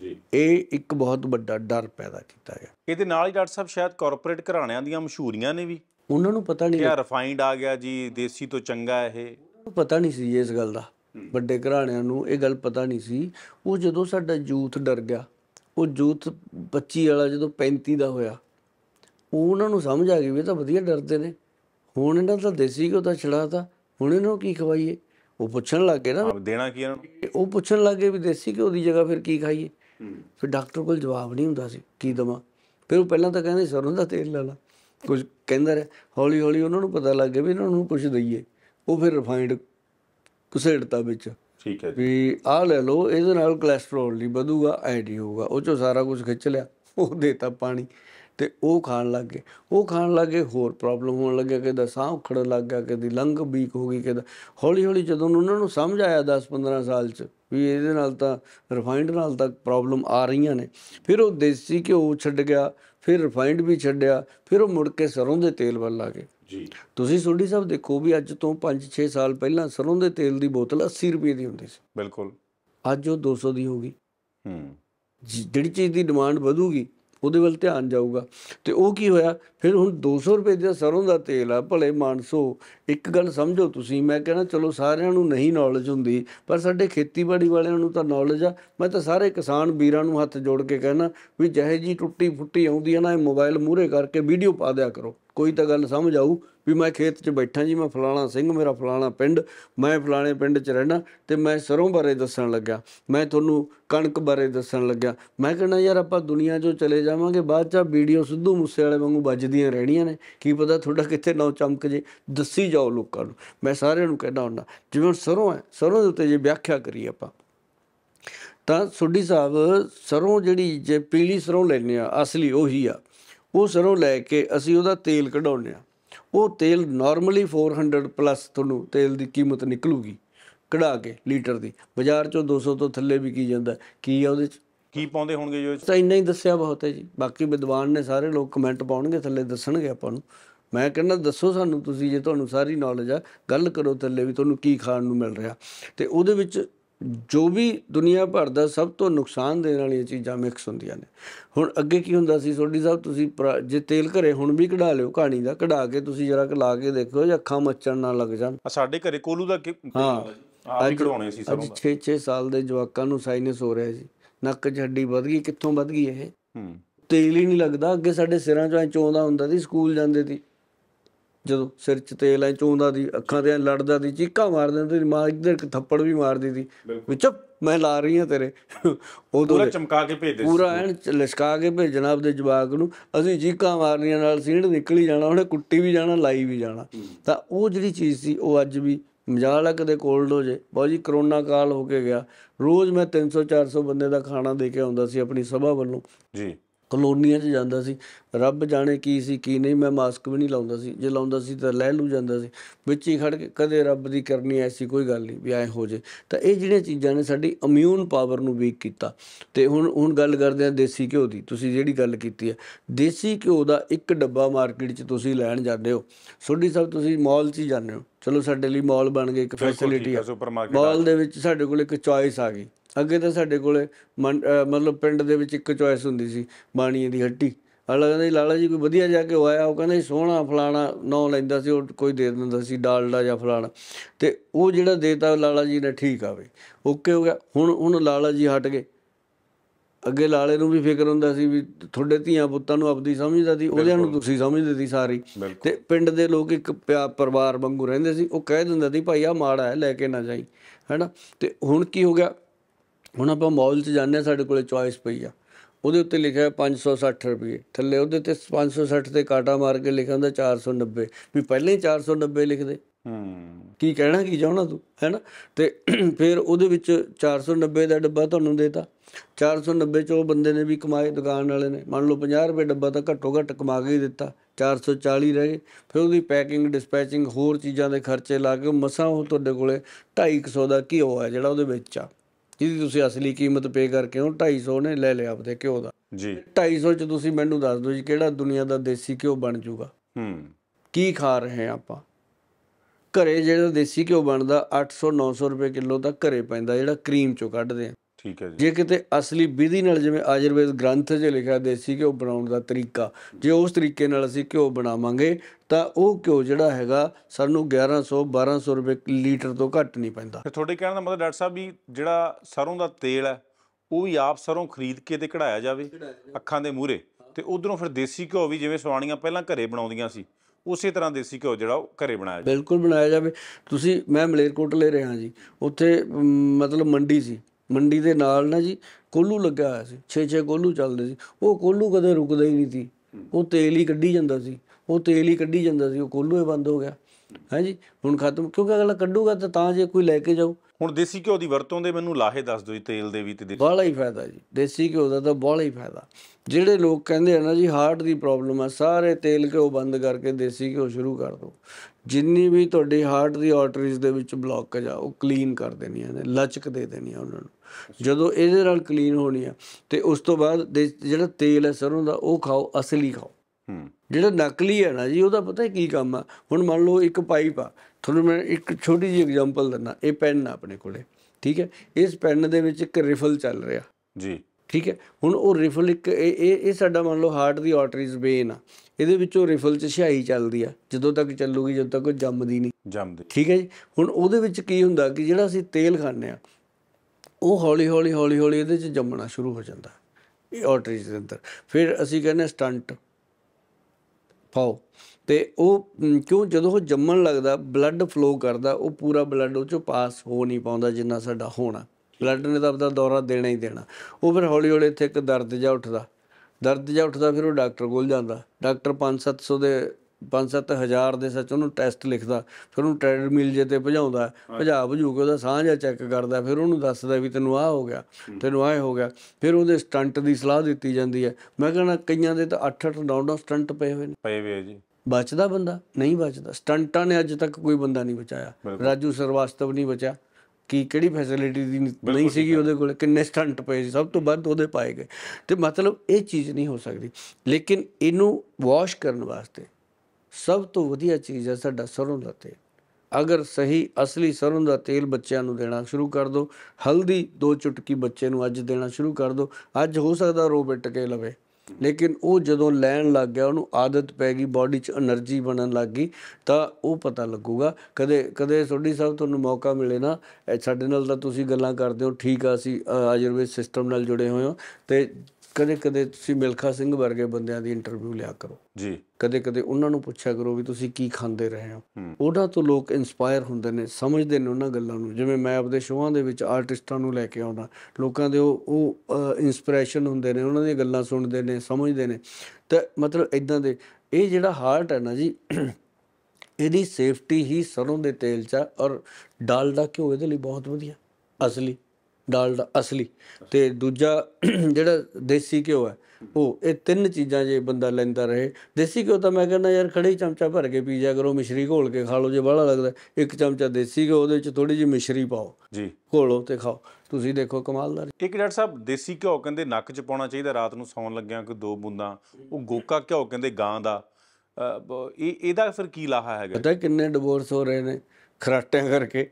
ਜੀ ਇਹ ਇੱਕ ਬਹੁਤ ਵੱਡਾ ਡਰ ਪੈਦਾ ਕੀਤਾ ਗਿਆ
ਇਹਦੇ ਨਾਲ ਹੀ ਡਾਕਟਰ ਸਾਹਿਬ ਸ਼ਾਇਦ ਕਾਰਪੋਰੇਟ ਘਰਾਣਿਆਂ ਦੀਆਂ ਮਸ਼ਹੂਰੀਆਂ ਨੇ ਵੀ
ਉਹਨਾਂ ਨੂੰ ਪਤਾ ਨਹੀਂ ਕਿ
ਰਿਫਾਈਨਡ ਆ ਗਿਆ ਜੀ ਦੇਸੀ ਤੋਂ ਚੰਗਾ ਇਹ
ਪਤਾ ਨਹੀਂ ਸੀ ਇਸ ਗੱਲ ਦਾ ਵੱਡੇ ਘਰਾਣਿਆਂ ਨੂੰ ਇਹ ਗੱਲ ਪਤਾ ਨਹੀਂ ਸੀ ਉਹ ਜਦੋਂ ਸਾਡਾ ਯੂਥ ਡਰ ਗਿਆ ਉਹ ਯੂਥ 25 ਵਾਲਾ ਜਦੋਂ 35 ਦਾ ਹੋਇਆ ਉਹ ਉਹਨਾਂ ਨੂੰ ਸਮਝ ਆ ਗਈ ਵੀ ਤਾਂ ਵਧੀਆ ਡਰਦੇ ਨੇ ਹੁਣ ਇਹਨਾਂ ਦਾ ਦੇਸੀ ਕੋ ਤਾਂ ਛੜਾਤਾ ਹੁਣ ਇਹਨਾਂ ਨੂੰ ਕੀ ਖਵਾਈਏ ਉਹ ਪੁੱਛਣ ਲੱਗੇ ਨਾ ਦੇਣਾ ਕੀ ਇਹਨਾਂ ਨੂੰ ਉਹ ਪੁੱਛਣ ਲੱਗੇ ਵੀ ਦੇਸੀ ਕੋ ਦੀ ਜਗ੍ਹਾ ਫਿਰ ਕੀ ਖਾਈਏ ਫਿਰ ਡਾਕਟਰ ਕੋਲ ਜਵਾਬ ਨਹੀਂ ਹੁੰਦਾ ਸੀ ਕੀ ਦਵਾ ਫਿਰ ਉਹ ਪਹਿਲਾਂ ਤਾਂ ਕਹਿੰਦੇ ਸਰੋਂ ਦਾ ਤੇਲ ਲੈ ਲਾ ਕੁਝ ਕਹਿੰਦਾ ਰਿਹਾ ਹੌਲੀ ਹੌਲੀ ਉਹਨਾਂ ਨੂੰ ਪਤਾ ਲੱਗ ਗਿਆ ਵੀ ਇਹਨਾਂ ਨੂੰ ਕੁਝ ਦਈਏ ਉਹ ਫਿਰ ਰਿਫਾਈਨਡ ਘਸੇੜਤਾ ਵਿੱਚ ਠੀਕ ਹੈ ਜੀ ਵੀ ਆਹ ਲੈ ਲਓ ਇਹਦੇ ਨਾਲ ਕੋਲੇਸਟ੍ਰੋਲ ਨਹੀਂ ਵਧੂਗਾ ਐਡੀ ਹੋਊਗਾ ਉਹ ਚੋਂ ਸਾਰਾ ਕੁਝ ਖਿੱਚ ਲਿਆ ਉਹ ਦੇਤਾ ਪਾਣੀ ਤੇ ਉਹ ਖਾਣ ਲੱਗ ਗਏ ਉਹ ਖਾਣ ਲੱਗ ਗਏ ਹੋਰ ਪ੍ਰੋਬਲਮ ਹੋਣ ਲੱਗਿਆ ਕਿਦਾ ਸਾਹ ਉਖੜ ਲੱਗ ਗਿਆ ਕਿਦੀ ਲੰਗ ਵੀਕ ਹੋ ਗਈ ਕਿਦਾ ਹੌਲੀ ਹੌਲੀ ਜਦੋਂ ਉਹਨਾਂ ਨੂੰ ਸਮਝ ਆਇਆ 10 15 ਸਾਲ ਚ ਵੀ ਇਹਦੇ ਨਾਲ ਤਾਂ ਰਿਫਾਈਨਡ ਨਾਲ ਤਾਂ ਪ੍ਰੋਬਲਮ ਆ ਰਹੀਆਂ ਨੇ ਫਿਰ ਉਹ ਦੇਸੀ ਘਿਓ ਛੱਡ ਗਿਆ ਫਿਰ ਰਿਫਾਈਨਡ ਵੀ ਛੱਡਿਆ ਫਿਰ ਉਹ ਮੁੜ ਕੇ ਸਰੋਂ ਦੇ ਤੇਲ ਵੱਲ ਆ ਗਿਆ ਜੀ ਤੁਸੀਂ ਸੁਣਦੇ ਸਾਹਿਬ ਦੇਖੋ ਵੀ ਅੱਜ ਤੋਂ 5-6 ਸਾਲ ਪਹਿਲਾਂ ਸਰੋਂ ਦੇ ਤੇਲ ਦੀ ਬੋਤਲ 80 ਰੁਪਏ ਦੀ ਹੁੰਦੀ ਸੀ ਬਿਲਕੁਲ ਅੱਜ ਉਹ 200 ਦੀ ਹੋ ਗਈ ਹੂੰ ਜਿਹੜੀ ਚੀਜ਼ ਦੀ ਡਿਮਾਂਡ ਵਧੂਗੀ ਉਹਦੇ ਵੱਲ ਧਿਆਨ ਜਾਊਗਾ ਤੇ ਉਹ ਕੀ ਹੋਇਆ ਫਿਰ ਹੁਣ 200 ਰੁਪਏ ਦਾ ਸਰੋਂ ਦਾ ਤੇਲ ਆ ਭਲੇ ਮਾਨਸੋ ਇੱਕ ਗੱਲ ਸਮਝੋ ਤੁਸੀਂ ਮੈਂ ਕਹਿੰਦਾ ਚਲੋ ਸਾਰਿਆਂ ਨੂੰ ਨਹੀਂ ਨੌਲੇਜ ਹੁੰਦੀ ਪਰ ਸਾਡੇ ਖੇਤੀਬਾੜੀ ਵਾਲਿਆਂ ਨੂੰ ਤਾਂ ਨੌਲੇਜ ਆ ਮੈਂ ਤਾਂ ਸਾਰੇ ਕਿਸਾਨ ਵੀਰਾਂ ਨੂੰ ਹੱਥ ਜੋੜ ਕੇ ਕਹਿਣਾ ਵੀ ਜਿਹੇ ਜੀ ਟੁੱਟੀ ਫੁੱਟੀ ਆਉਂਦੀ ਆ ਨਾ ਇਹ ਮੋਬਾਈਲ ਮੂਰੇ ਕਰਕੇ ਵੀਡੀਓ ਪਾ ਦਿਆ ਕਰੋ ਕੋਈ ਤਾਂ ਗੱਲ ਸਮਝ ਆਊ ਵੀ ਮੈਂ ਖੇਤ 'ਚ ਬੈਠਾ ਜੀ ਮੈਂ ਫਲਾਣਾ ਸਿੰਘ ਮੇਰਾ ਫਲਾਣਾ ਪਿੰਡ ਮੈਂ ਫਲਾਣੇ ਪਿੰਡ 'ਚ ਰਹਿਣਾ ਤੇ ਮੈਂ ਸਰੋਂ ਬਾਰੇ ਦੱਸਣ ਲੱਗਾ ਮੈਂ ਤੁਹਾਨੂੰ ਕਣਕ ਬਾਰੇ ਦੱਸਣ ਲੱਗਾ ਮੈਂ ਕਹਿੰਦਾ ਯਾਰ ਆਪਾਂ ਦੁਨੀਆ 'ਚੋਂ ਚਲੇ ਜਾਵਾਂਗੇ ਬਾਅਦ 'ਚ ਵੀਡੀਓ ਸਿੱਧੂ ਮੂਸੇ ਵਾਲੇ ਵਾਂਗੂ ਵੱਜਦੀਆਂ ਰਹਿਣੀਆਂ ਨੇ ਕੀ ਪਤਾ ਤੁਹਾਡਾ ਕਿੱਥੇ ਨੌ ਚਮਕ ਜੇ ਦੱਸੀ ਜਾਓ ਲੋਕਾਂ ਨੂੰ ਮੈਂ ਸਾਰਿਆਂ ਨੂੰ ਕਹਿੰਦਾ ਹੁੰਦਾ ਜਿਵੇਂ ਸਰੋਂ ਹੈ ਸਰੋਂ ਦੇ ਉੱਤੇ ਜੇ ਵਿਆਖਿਆ ਕਰੀ ਆਪਾਂ ਤਾਂ ਸੁੱਡੀ ਸਾਹਿਬ ਸਰੋਂ ਜਿਹੜੀ ਜੇ ਪੀਲੀ ਸਰੋਂ ਲੈਨੇ ਆ ਅਸਲੀ ਉਹੀ ਆ ਉਹ ਸਰੋਂ ਲੈ ਕੇ ਅਸੀਂ ਉਹਦਾ ਤੇਲ ਕਢਾਉਨੇ ਆ ਉਹ ਤੇਲ ਨਾਰਮਲੀ 400 ਪਲੱਸ ਤੁਹਾਨੂੰ ਤੇਲ ਦੀ ਕੀਮਤ ਨਿਕਲੂਗੀ ਕਢਾ ਕੇ ਲੀਟਰ ਦੀ ਬਾਜ਼ਾਰ ਚੋਂ 200 ਤੋਂ ਥੱਲੇ ਵੀ ਕੀ ਜਾਂਦਾ ਕੀ ਆ ਉਹਦੇ ਚ ਕੀ ਪਾਉਂਦੇ ਹੋਣਗੇ ਜੋ ਤਾਂ ਇੰਨਾ ਹੀ ਦੱਸਿਆ ਬਹੁਤ ਹੈ ਜੀ ਬਾਕੀ ਵਿਦਵਾਨ ਨੇ ਸਾਰੇ ਲੋਕ ਕਮੈਂਟ ਪਾਉਣਗੇ ਥੱਲੇ ਦੱਸਣਗੇ ਆਪਾਂ ਨੂੰ ਮੈਂ ਕਹਿੰਦਾ ਦੱਸੋ ਸਾਨੂੰ ਤੁਸੀਂ ਜੇ ਤੁਹਾਨੂੰ ਸਾਰੀ ਨੌਲੇਜ ਆ ਗੱਲ ਕਰੋ ਥੱਲੇ ਵੀ ਤੁਹਾਨੂੰ ਕੀ ਖਾਣ ਨੂੰ ਮਿਲ ਰਿਹਾ ਤੇ ਉਹਦੇ ਵਿੱਚ ਜੋ ਵੀ ਦੁਨੀਆ ਭਰ ਦਾ ਸਭ ਤੋਂ ਨੁਕਸਾਨ ਦੇਣ ਵਾਲੀਆਂ ਚੀਜ਼ਾਂ ਮਿਕਸ ਹੁੰਦੀਆਂ ਨੇ ਹੁਣ ਅੱਗੇ ਕੀ ਹੁੰਦਾ ਸੀ ਸੋਡੀ ਸਾਹਿਬ ਤੁਸੀਂ ਜੇ ਤੇਲ ਘਰੇ ਹੁਣ ਵੀ ਕਢਾ ਲਿਓ ਕਹਾਣੀ ਦਾ ਕਢਾ ਕੇ ਤੁਸੀਂ ਜਰਾ ਕਲਾ ਕੇ ਦੇਖੋ ਜੇ ਅੱਖਾਂ ਮੱਚਣ ਨਾ ਲੱਗ ਜਾਣ
ਸਾਡੇ ਘਰੇ ਕੋਲੂ ਦਾ ਹਾਂ
ਆਹ ਕਢਾਉਣੇ ਸੀ ਸਭ ਅੱਜ 6-6 ਸਾਲ ਦੇ ਜਵਾਕਾਂ ਨੂੰ ਸਾਈਨਸ ਹੋ ਰਿਹਾ ਜੀ ਨੱਕ 'ਚ ਹੱਡੀ ਵੱਧ ਗਈ ਕਿੱਥੋਂ ਵੱਧ ਗਈ ਇਹ ਹੂੰ ਤੇਲ ਹੀ ਨਹੀਂ ਲੱਗਦਾ ਅੱਗੇ ਸਾਡੇ ਸਿਰਾਂ 'ਚੋਂ ਐ ਚੋਂਦਾ ਹੁੰਦਾ ਸੀ ਸਕੂਲ ਜਾਂਦੇ ਸੀ ਜਦੋਂ ਸਿਰ 'ਚ ਤੇਲ ਐ ਚੋਂਦਾ ਦੀ ਅੱਖਾਂ ਤੇ ਲੜਦਾ ਦੀ ਚੀਕਾਂ ਮਾਰਦੇ ਤੇ ਮਾਂ ਇੱਧਰ ਥੱਪੜ ਵੀ ਮਾਰਦੀ ਦੀ ਵਿੱਚ ਮੈਂ ਲਾ ਰਹੀ ਹਾਂ ਤੇਰੇ ਉਦੋਂ ਪੂਰਾ ਚਮਕਾ ਕੇ ਭੇਜ ਦੇ ਪੂਰਾ ਐਨ ਲਸ਼ਕਾ ਕੇ ਭੇਜਣਾ ਆਪਦੇ ਦੇ ਜਵਾਕ ਨੂੰ ਅਸੀਂ ਚੀਕਾਂ ਮਾਰਨੀਆਂ ਨਾਲ ਸੀਣ ਨਿਕਲੀ ਜਾਣਾ ਉਹਨੇ ਕੁੱਟੀ ਵੀ ਜਾਣਾ ਲਾਈ ਵੀ ਜਾਣਾ ਤਾਂ ਉਹ ਜਿਹੜੀ ਚੀਜ਼ ਸੀ ਉਹ ਅੱਜ ਵੀ ਮਜਾਲ ਕਦੇ ਕੋਲਡ ਹੋ ਜੇ ਬਾਜੀ ਕਰੋਨਾ ਕਾਲ ਹੋ ਕੇ ਗਿਆ ਰੋਜ਼ ਮੈਂ 300 400 ਬੰਦੇ ਦਾ ਖਾਣਾ ਦੇ ਕੇ ਆਉਂਦਾ ਸੀ ਆਪਣੀ ਸਭਾ ਵੱਲੋਂ ਜੀ ਕਲੋਨੀਆਂ 'ਚ ਜਾਂਦਾ ਸੀ ਰੱਬ ਜਾਣੇ ਕੀ ਸੀ ਕੀ ਨਹੀਂ ਮੈਂ ਮਾਸਕ ਵੀ ਨਹੀਂ ਲਾਉਂਦਾ ਸੀ ਜੇ ਲਾਉਂਦਾ ਸੀ ਤਾਂ ਲੈ ਲੂ ਜਾਂਦਾ ਸੀ ਵਿੱਚ ਹੀ ਖੜ ਕੇ ਕਦੇ ਰੱਬ ਦੀ ਕਰਨੀ ਐਸੀ ਕੋਈ ਗੱਲ ਨਹੀਂ ਵੀ ਐ ਹੋ ਜੇ ਤਾਂ ਇਹ ਜਿਹੜੀਆਂ ਚੀਜ਼ਾਂ ਨੇ ਸਾਡੀ ਇਮਿਊਨ ਪਾਵਰ ਨੂੰ ਵੀਕ ਕੀਤਾ ਤੇ ਹੁਣ ਹੁਣ ਗੱਲ ਕਰਦੇ ਆ ਦੇਸੀ ਘਿਓ ਦੀ ਤੁਸੀਂ ਜਿਹੜੀ ਗੱਲ ਕੀਤੀ ਹੈ ਦੇਸੀ ਘਿਓ ਦਾ ਇੱਕ ਡੱਬਾ ਮਾਰਕੀਟ 'ਚ ਤੁਸੀਂ ਲੈਣ ਜਾਂਦੇ ਹੋ ਸੋਡੀ ਸਾਹਿਬ ਤੁਸੀਂ ਮਾਲ 'ਚ ਹੀ ਜਾਂਦੇ ਹੋ ਚਲੋ ਸਾਡੇ ਲਈ ਮਾਲ ਬਣ ਗਿਆ ਇੱਕ ਫੈਸਿਲਿਟੀ ਆ ਮਾਲ ਦੇ ਵਿੱਚ ਸਾਡੇ ਕੋਲ ਇੱਕ ਚੁਆਇਸ ਆ ਗਈ ਅੱਗੇ ਤਾਂ ਸਾਡੇ ਕੋਲੇ ਮਤਲਬ ਪਿੰਡ ਦੇ ਵਿੱਚ ਇੱਕ ਚੁਆਇਸ ਹੁੰਦੀ ਸੀ ਬਾਣੀਏ ਦੀ ਹੱਟੀ ਹਾਲਾ ਕਹਿੰਦਾ ਲਾਲਾ ਜੀ ਕੋਈ ਵਧੀਆ ਜਾ ਕੇ ਆਇਆ ਉਹ ਕਹਿੰਦਾ ਸੋਹਣਾ ਫਲਾਣਾ ਨਾਂ ਲੈਂਦਾ ਸੀ ਉਹ ਕੋਈ ਦੇ ਦਿੰਦਾ ਸੀ ਡਾਲਡਾ ਜਾਂ ਫਲਾਣਾ ਤੇ ਉਹ ਜਿਹੜਾ ਦੇਤਾ ਲਾਲਾ ਜੀ ਨੇ ਠੀਕ ਆਵੇ ਓਕੇ ਹੋ ਗਿਆ ਹੁਣ ਹੁਣ ਲਾਲਾ ਜੀ ਹਟ ਗਏ ਅੱਗੇ ਲਾਲੇ ਨੂੰ ਵੀ ਫਿਕਰ ਹੁੰਦਾ ਸੀ ਵੀ ਤੁਹਾਡੇ ਧੀਆਂ ਪੁੱਤਾਂ ਨੂੰ ਆਪਦੀ ਸਮਝਦਾ ਸੀ ਉਹਦਿਆਂ ਨੂੰ ਤੁਸੀਂ ਸਮਝਦੇ ਸੀ ਸਾਰੀ ਤੇ ਪਿੰਡ ਦੇ ਲੋਕ ਇੱਕ ਪਰਿਵਾਰ ਵਾਂਗੂ ਰਹਿੰਦੇ ਸੀ ਉਹ ਕਹਿ ਦਿੰਦਾ ਸੀ ਭਾਈ ਆ ਮਾੜਾ ਹੈ ਲੈ ਕੇ ਨਾ ਜਾਈ ਹੈਨਾ ਤੇ ਹੁਣ ਕੀ ਹੋ ਗਿਆ ਹੁਣ ਆਪਾਂ ਮੌਲ 'ਚ ਜਾਂਦੇ ਸਾਡੇ ਕੋਲੇ ਚੁਆਇਸ ਪਈ ਆ ਉਹਦੇ ਉੱਤੇ ਲਿਖਿਆ 560 ਰੁਪਏ ਥੱਲੇ ਉਹਦੇ ਤੇ 560 ਤੇ ਕਾਟਾ ਮਾਰ ਕੇ ਲਿਖਿਆ ਹੁੰਦਾ 490 ਵੀ ਪਹਿਲਾਂ ਹੀ 490 ਲਿਖਦੇ ਹੂੰ ਕੀ ਕਹਿਣਾ ਕੀ ਚਾਹਣਾ ਤੂੰ ਹੈਨਾ ਤੇ [CLEARS THROAT] ਫਿਰ ਉਹਦੇ ਵਿੱਚ 490 ਦਾ ਡੱਬਾ ਤੁਹਾਨੂੰ ਦੇਤਾ 490 ਚ ਉਹ ਬੰਦੇ ਨੇ ਵੀ ਕਮਾਏ ਦੁਕਾਨ ਵਾਲੇ ਨੇ ਮੰਨ ਲਓ 50 ਰੁਪਏ ਡੱਬਾ ਤਾਂ ਘੱਟੋ ਘੱਟ ਕਮਾ ਕੇ ਹੀ ਦਿੱਤਾ 440 ਰਹੇ ਫਿਰ ਉਹਦੀ ਪੈਕਿੰਗ ਡਿਸਪੈਚਿੰਗ ਹੋਰ ਚੀਜ਼ਾਂ ਦੇ ਖਰਚੇ ਲਾ ਕੇ ਮਸਾਂ ਉਹ ਤੁਹਾਡੇ ਕੋਲੇ 250 ਦਾ ਕੀ ਆ ਜਿਹੜਾ ਉਹਦੇ ਵਿੱਚ ਆ ਇਹਦੀ ਤੁਸੀਂ ਅਸਲੀ ਕੀਮਤ ਪੇ ਕਰਕੇ ਉਹ 250 ਨੇ ਲੈ ਲਿਆ ਆਪਦੇ ਘਿਓ ਦਾ ਜੀ 250 ਚ ਤੁਸੀਂ ਮੈਨੂੰ ਦੱਸ ਦਿਓ ਜੀ ਕਿਹੜਾ ਦੁਨੀਆ ਦਾ ਦੇਸੀ ਘਿਓ ਬਣ ਜਾਊਗਾ ਹੂੰ ਕੀ ਖਾ ਰਹੇ ਆ ਆਪਾਂ ਘਰੇ ਜਿਹੜਾ ਦੇਸੀ ਘਿਓ ਬਣਦਾ 800 900 ਰੁਪਏ ਕਿਲੋ ਤਾਂ ਘਰੇ ਪੈਂਦਾ ਜਿਹੜਾ ਕਰੀਮ ਚੋਂ ਕੱਢਦੇ ਆ ਠੀਕ ਹੈ ਜੀ ਜੇ ਕਿਤੇ ਅਸਲੀ ਵਿਧੀ ਨਾਲ ਜਿਵੇਂ ਆਯੁਰਵੇਦ ਗ੍ਰੰਥ 'ਚ ਲਿਖਿਆ ਦੇਸੀ ਘਿਓ ਬਣਾਉਣ ਦਾ ਤਰੀਕਾ ਜੇ ਉਸ ਤਰੀਕੇ ਨਾਲ ਅਸੀਂ ਘਿਓ ਬਣਾਵਾਂਗੇ ਤਾਂ ਉਹ ਘਿਓ ਜਿਹੜਾ ਹੈਗਾ ਸਾਨੂੰ 1100 1200 ਰੁਪਏ ਲੀਟਰ ਤੋਂ ਘੱਟ ਨਹੀਂ ਪੈਂਦਾ
ਤੇ ਤੁਹਾਡੇ ਕਹਿਣ ਦਾ ਮਤਲਬ ਡਾਕਟਰ ਸਾਹਿਬ ਵੀ ਜਿਹੜਾ ਸਰੋਂ ਦਾ ਤੇਲ ਹੈ ਉਹ ਵੀ ਆਪ ਸਰੋਂ ਖਰੀਦ ਕੇ ਤੇ ਕਢਾਇਆ ਜਾਵੇ ਅੱਖਾਂ ਦੇ ਮੂਹਰੇ ਤੇ ਉਧਰੋਂ ਫਿਰ ਦੇਸੀ ਘਿਓ ਵੀ ਜਿਵੇਂ ਸਵਾਣੀਆਂ ਪਹਿਲਾਂ ਘਰੇ ਬਣਾਉਂਦੀਆਂ ਸੀ ਉਸੇ ਤਰ੍ਹਾਂ ਦੇਸੀ ਘਿਓ ਜਿਹੜਾ ਉਹ
ਘਰੇ ਬਣਾਇਆ ਜਾਵੇ ਬਿਲਕੁਲ ਬਣਾਇਆ ਜਾਵੇ ਤੁਸੀਂ ਮੈਂ ਮਲੇਰਕੋਟਲੇ ਰਿਹਾ ਜੀ ਉੱਥੇ ਮਤਲਬ ਮੰਡੀ ਸੀ ਮੰਡੀ ਦੇ ਨਾਲ ਨਾ ਜੀ ਕੋਲੂ ਲੱਗਾ ਹੋਇਆ ਸੀ 6-6 ਕੋਲੂ ਚੱਲਦੇ ਸੀ ਉਹ ਕੋਲੂ ਕਦੇ ਰੁਕਦਾ ਹੀ ਨਹੀਂ ਸੀ ਉਹ ਤੇਲ ਹੀ ਕੱਢੀ ਜਾਂਦਾ ਸੀ ਉਹ ਤੇਲ ਹੀ ਕੱਢੀ ਜਾਂਦਾ ਸੀ ਉਹ ਕੋਲੂ ਹੀ ਬੰਦ ਹੋ ਗਿਆ ਹਾਂਜੀ ਹੁਣ ਖਤਮ ਕਿਉਂਕਿ ਅਗਲਾ ਕੱਢੂਗਾ ਤਾਂ ਤਾਂ ਜੇ ਕੋਈ ਲੈ ਕੇ ਜਾਊ ਹੁਣ ਦੇਸੀ ਘਿਓ ਦੀ ਵਰਤੋਂ ਦੇ ਮੈਨੂੰ
ਲਾਹੇ ਦੱਸ ਦੋ ਜੀ ਤੇਲ ਦੇ ਵੀ ਤੇ
ਬਾਲਾ ਹੀ ਫਾਇਦਾ ਜੀ ਦੇਸੀ ਘਿਓ ਦਾ ਤਾਂ ਬਾਲਾ ਹੀ ਫਾਇਦਾ ਜਿਹੜੇ ਲੋਕ ਕਹਿੰਦੇ ਆ ਨਾ ਜੀ ਹਾਰਟ ਦੀ ਪ੍ਰੋਬਲਮ ਆ ਸਾਰੇ ਤੇਲ ਘਿਓ ਬੰਦ ਕਰਕੇ ਦੇਸੀ ਘਿਓ ਸ਼ੁਰੂ ਕਰ ਦੋ ਜਿੰਨੀ ਵੀ ਤੁਹਾਡੀ ਹਾਰਟ ਦੀ ਆਰਟਰੀਜ਼ ਦੇ ਵਿੱਚ ਬਲੌਕੇਜ ਆ ਉਹ ਕਲੀਨ ਕਰ ਦੇਣੀਆਂ ਨੇ ਲਚਕ ਦੇ ਦੇਣੀ ਹੈ ਉਹਨਾਂ ਨੂੰ ਜਦੋਂ ਇਹਦੇ ਨਾਲ ਕਲੀਨ ਹੋਣੀ ਆ ਤੇ ਉਸ ਤੋਂ ਬਾਅਦ ਜਿਹੜਾ ਤੇਲ ਹੈ ਸਰੋਂ ਦਾ ਉਹ ਖਾਓ ਅਸਲੀ ਖਾਓ ਹੂੰ ਜਿਹੜਾ ਨਕਲੀ ਹੈ ਨਾ ਜੀ ਉਹਦਾ ਪਤਾ ਕੀ ਕੰਮ ਆ ਹੁਣ ਮੰਨ ਲਓ ਇੱਕ ਪਾਈਪ ਆ ਤੁਹਾਨੂੰ ਮੈਂ ਇੱਕ ਛੋਟੀ ਜਿਹੀ ਐਗਜ਼ਾਮਪਲ ਦਿੰਦਾ ਇਹ ਪੈਨ ਆ ਆਪਣੇ ਕੋਲੇ ਠੀਕ ਹੈ ਇਸ ਪੈਨ ਦੇ ਵਿੱਚ ਇੱਕ ਰਿਫਲ ਚੱਲ ਰਿਹਾ ਜੀ ਠੀਕ ਹੈ ਹੁਣ ਉਹ ਰਿਫਲ ਇੱਕ ਇਹ ਇਹ ਸਾਡਾ ਮੰਨ ਲਓ ਹਾਰਟ ਦੀ ਆਰਟਰੀਜ਼ ਵੇਨ ਆ ਇਹਦੇ ਵਿੱਚੋਂ ਰਿਫਲ ਚ ਸਿਹਾਈ ਚੱਲਦੀ ਆ ਜਦੋਂ ਤੱਕ ਚੱਲੂਗੀ ਜਦੋਂ ਤੱਕ ਉਹ ਜੰਮਦੀ ਨਹੀਂ ਜੰਮਦੀ ਠੀਕ ਹੈ ਜੀ ਹੁਣ ਉਹਦੇ ਵਿੱਚ ਕੀ ਹੁੰਦਾ ਕਿ ਜਿਹੜਾ ਅਸੀਂ ਤੇਲ ਖਾਂਦੇ ਆ ਉਹ ਹੌਲੀ ਹੌਲੀ ਹੌਲੀ ਹੌਲੀ ਇਹਦੇ 'ਚ ਜੰਮਣਾ ਸ਼ੁਰੂ ਹੋ ਜਾਂਦਾ ਇਹ ਆਰਟਰੀਜ਼ ਦੇ ਅੰਦਰ ਫਿਰ ਅਸੀਂ ਕਹਿੰਦੇ ਸਟੰਟ ਪਾਓ ਤੇ ਉਹ ਕਿਉਂ ਜਦੋਂ ਉਹ ਜੰਮਣ ਲੱਗਦਾ ਬਲੱਡ ਫਲੋ ਕਰਦਾ ਉਹ ਪੂਰਾ ਬਲੱਡ ਉਹ ਚੋਂ ਪਾਸ ਹੋ ਨਹੀਂ ਪਾਉਂਦਾ ਜਿੰਨਾ ਸਾਡਾ ਹੋਣਾ ਬਲੱਡ ਨੇ ਤਾਂ ਆਪਦਾ ਦੌਰਾ ਦੇਣਾ ਹੀ ਦੇਣਾ ਉਹ ਫਿਰ ਹੌਲੀ ਹੌਲੀ ਇੱਥੇ ਇੱਕ ਦਰਦ ਜਾ ਉੱਠਦਾ ਦਰਦ ਜਾ ਉੱਠਦਾ ਫਿਰ ਉਹ ਡਾਕਟਰ ਕੋਲ ਜਾਂਦਾ ਡਾਕਟਰ 5-700 ਦੇ 5 7000 ਹਜ਼ਾਰ ਦੇ ਸੱਚ ਉਹਨੂੰ ਟੈਸਟ ਲਿਖਦਾ ਫਿਰ ਉਹਨੂੰ ਟ੍ਰੈਡ ਮਿਲ ਜੇ ਤੇ ਭਜਾਉਂਦਾ ਭਜਾ ਭਜੂ ਕੇ ਉਹਦਾ ਸਾਂਝਾ ਚੈੱਕ ਕਰਦਾ ਫਿਰ ਉਹਨੂੰ ਦੱਸਦਾ ਵੀ ਤੈਨੂੰ ਆ ਹੋ ਗਿਆ ਤੈਨੂੰ ਆਏ ਹੋ ਗਿਆ ਫਿਰ ਉਹਦੇ ਸਟੰਟ ਦੀ ਸਲਾਹ ਦਿੱਤੀ ਜਾਂਦੀ ਹੈ ਮੈਂ ਕਹਿੰਦਾ ਕਈਆਂ ਦੇ ਤਾਂ 8-8 9 ਸਟੰਟ ਪਏ ਹੋਏ ਨੇ ਪਏ ਹੋਏ ਜੀ ਬਚਦਾ ਬੰਦਾ ਨਹੀਂ ਬਚਦਾ ਸਟੰਟਾਂ ਨੇ ਅੱਜ ਤੱਕ ਕੋਈ ਬੰਦਾ ਨਹੀਂ ਬਚਾਇਆ ਰਾਜੂ ਸਰਵਾਸਤਵ ਨਹੀਂ ਬਚਿਆ ਕੀ ਕਿਹੜੀ ਫੈਸਿਲਿਟੀ ਦੀ ਨਹੀਂ ਸੀਗੀ ਉਹਦੇ ਕੋਲ ਕਿੰਨੇ ਸਟੰਟ ਪਏ ਸੀ ਸਭ ਤੋਂ ਵੱਧ ਉਹਦੇ ਪਾਏ ਗਏ ਤੇ ਮਤਲਬ ਇਹ ਚੀਜ਼ ਨਹੀਂ ਹੋ ਸਕਦੀ ਲੇਕਿਨ ਇਹਨੂੰ ਵਾਸ਼ ਕਰਨ ਵਾਸਤੇ ਸਭ ਤੋਂ ਵਧੀਆ ਚੀਜ਼ ਹੈ ਸਾਡਾ ਸਰੋਂ ਦਾ ਤੇਲ ਅਗਰ ਸਹੀ ਅਸਲੀ ਸਰੋਂ ਦਾ ਤੇਲ ਬੱਚਿਆਂ ਨੂੰ ਦੇਣਾ ਸ਼ੁਰੂ ਕਰ ਦਿਓ ਹਲਦੀ ਦੋ ਚੁਟਕੀ ਬੱਚੇ ਨੂੰ ਅੱਜ ਦੇਣਾ ਸ਼ੁਰੂ ਕਰ ਦਿਓ ਅੱਜ ਹੋ ਸਕਦਾ ਰੋ ਬਿੱਟ ਕੇ ਲਵੇ ਲੇਕਿਨ ਉਹ ਜਦੋਂ ਲੈਣ ਲੱਗ ਗਿਆ ਉਹਨੂੰ ਆਦਤ ਪੈ ਗਈ ਬਾਡੀ 'ਚ એનર્ਜੀ ਬਣਨ ਲੱਗ ਗਈ ਤਾਂ ਉਹ ਪਤਾ ਲੱਗੂਗਾ ਕਦੇ ਕਦੇ ਸੋਢੀ ਸਾਹਿਬ ਤੁਹਾਨੂੰ ਮੌਕਾ ਮਿਲੇ ਨਾ ਸਾਡੇ ਨਾਲ ਤਾਂ ਤੁਸੀਂ ਗੱਲਾਂ ਕਰਦੇ ਹੋ ਠੀਕ ਆ ਅਸੀਂ ਆਯੁਰਵੇਦ ਸਿਸਟਮ ਨਾਲ ਜੁੜੇ ਹੋਏ ਹੋ ਤੇ ਕਦੇ ਕਦੇ ਤੁਸੀਂ ਮਿਲਖਾ ਸਿੰਘ ਵਰਗੇ ਬੰਦਿਆਂ ਦੀ ਇੰਟਰਵਿਊ ਲਿਆ ਕਰੋ ਜੀ ਕਦੇ ਕਦੇ ਉਹਨਾਂ ਨੂੰ ਪੁੱਛਿਆ ਕਰੋ ਵੀ ਤੁਸੀਂ ਕੀ ਖਾਂਦੇ ਰਹੇ ਹੋ ਉਹਨਾਂ ਤੋਂ ਲੋਕ ਇਨਸਪਾਇਰ ਹੁੰਦੇ ਨੇ ਸਮਝਦੇ ਨੇ ਉਹਨਾਂ ਗੱਲਾਂ ਨੂੰ ਜਿਵੇਂ ਮੈਂ ਆਪਦੇ ਸ਼ੋਆਂ ਦੇ ਵਿੱਚ ਆਰਟਿਸਟਾਂ ਨੂੰ ਲੈ ਕੇ ਆਉਣਾ ਲੋਕਾਂ ਦੇ ਉਹ ਉਹ ਇਨਸਪੀਰੇਸ਼ਨ ਹੁੰਦੇ ਨੇ ਉਹਨਾਂ ਦੀਆਂ ਗੱਲਾਂ ਸੁਣਦੇ ਨੇ ਸਮਝਦੇ ਨੇ ਤਾਂ ਮਤਲਬ ਇਦਾਂ ਦੇ ਇਹ ਜਿਹੜਾ ਹਾਰਟ ਹੈ ਨਾ ਜੀ ਇਹਦੀ ਸੇਫਟੀ ਹੀ ਸਰੋਂ ਦੇ ਤੇਲ 'ਚ ਔਰ ਦਾ ਕਿਉਂ ਇਹਦੇ ਲਈ ਬਹੁਤ ਵਧੀਆ ਅਸਲੀ ਦਾ ਅਸਲੀ ਤੇ ਦੂਜਾ ਜਿਹੜਾ ਦੇਸੀ ਘਿਓ ਹੈ ਉਹ ਇਹ ਤਿੰਨ ਚੀਜ਼ਾਂ ਜੇ ਬੰਦਾ ਲੈਂਦਾ ਰਹੇ ਦੇਸੀ ਘਿਓ ਤਾਂ ਮੈਂ ਕਹਿੰਦਾ ਯਾਰ ਖੜੇ ਚਮਚਾ ਭਰ ਕੇ ਪੀ ਜਾ ਕਰੋ ਮਿਸ਼ਰੀ ਘੋਲ ਕੇ ਖਾ ਲਓ ਜੇ ਬਾਹਲਾ ਲੱਗਦਾ ਇੱਕ ਚਮਚਾ ਦੇਸੀ ਘਿਓ ਉਹਦੇ ਵਿੱਚ ਥੋੜੀ ਜਿਹੀ ਮਿਸ਼ਰੀ ਪਾਓ ਜੀ ਘੋਲੋ ਤੇ ਖਾਓ ਤੁਸੀਂ ਦੇਖੋ ਕਮਾਲ ਦਾ
ਇੱਕ ਡਾਕਟਰ ਸਾਹਿਬ ਦੇਸੀ ਘਿਓ ਕਹਿੰਦੇ ਨੱਕ 'ਚ ਪਾਉਣਾ ਚਾਹੀਦਾ ਰਾਤ ਨੂੰ ਸੌਣ ਲੱਗਿਆਂ ਕੋ ਦੋ ਬੂੰਦਾਂ ਉਹ ਗੋਕਾ ਘਿਓ ਕਹਿੰਦੇ ਗਾਂ ਦਾ ਇਹ
ਇਹਦਾ ਫਿਰ ਕੀ ਲਾਹਾ ਹੈਗਾ ਪਤਾ ਕਿੰਨੇ ਡਿਵੋਰਸ ਹੋ ਰਹੇ ਨੇ ਖਰਾਟਿਆਂ ਕਰਕੇ